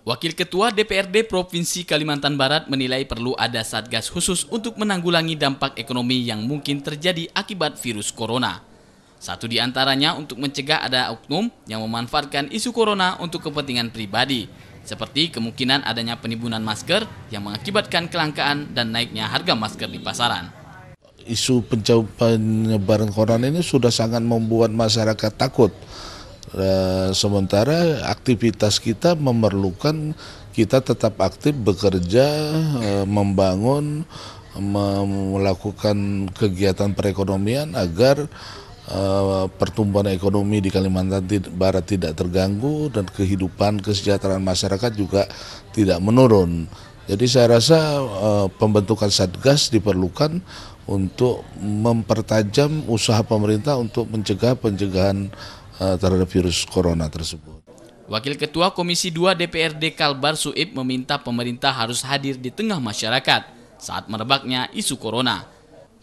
Wakil Ketua DPRD Provinsi Kalimantan Barat menilai perlu ada satgas khusus untuk menanggulangi dampak ekonomi yang mungkin terjadi akibat virus corona. Satu di antaranya untuk mencegah ada oknum yang memanfaatkan isu corona untuk kepentingan pribadi, seperti kemungkinan adanya penimbunan masker yang mengakibatkan kelangkaan dan naiknya harga masker di pasaran. Isu penyebaran corona ini sudah sangat membuat masyarakat takut E, sementara aktivitas kita memerlukan kita tetap aktif bekerja, e, membangun, melakukan kegiatan perekonomian agar e, pertumbuhan ekonomi di Kalimantan Barat tidak terganggu dan kehidupan kesejahteraan masyarakat juga tidak menurun. Jadi saya rasa e, pembentukan satgas diperlukan untuk mempertajam usaha pemerintah untuk mencegah pencegahan Eh, terhadap virus corona tersebut. Wakil Ketua Komisi 2 DPRD Kalbar Suib meminta pemerintah harus hadir di tengah masyarakat saat merebaknya isu corona.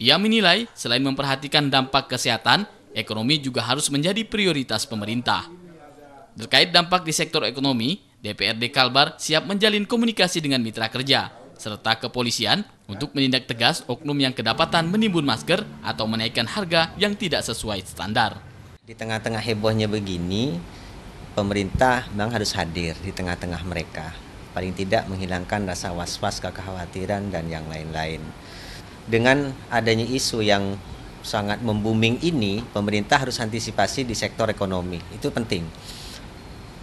Ia menilai selain memperhatikan dampak kesehatan, ekonomi juga harus menjadi prioritas pemerintah. Terkait dampak di sektor ekonomi, DPRD Kalbar siap menjalin komunikasi dengan mitra kerja serta kepolisian untuk menindak tegas oknum yang kedapatan menimbun masker atau menaikkan harga yang tidak sesuai standar. Di tengah-tengah hebohnya begini, pemerintah memang harus hadir di tengah-tengah mereka. Paling tidak menghilangkan rasa was-was, kekhawatiran, dan yang lain-lain. Dengan adanya isu yang sangat membuming ini, pemerintah harus antisipasi di sektor ekonomi. Itu penting.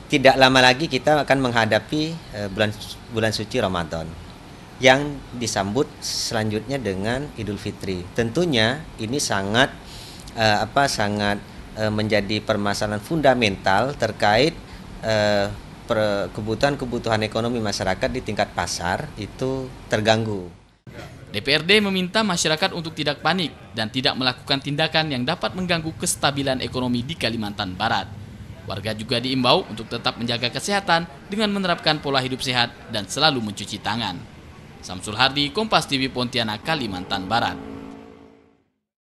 Tidak lama lagi kita akan menghadapi eh, bulan bulan suci Ramadan yang disambut selanjutnya dengan Idul Fitri. Tentunya ini sangat eh, apa sangat Eh, menjadi permasalahan fundamental terkait eh, kebutuhan-kebutuhan ekonomi masyarakat di tingkat pasar itu terganggu. DPRD meminta masyarakat untuk tidak panik dan tidak melakukan tindakan yang dapat mengganggu kestabilan ekonomi di Kalimantan Barat. Warga juga diimbau untuk tetap menjaga kesehatan dengan menerapkan pola hidup sehat dan selalu mencuci tangan. Samsul Hardi, Kompas TV Pontianak, Kalimantan Barat.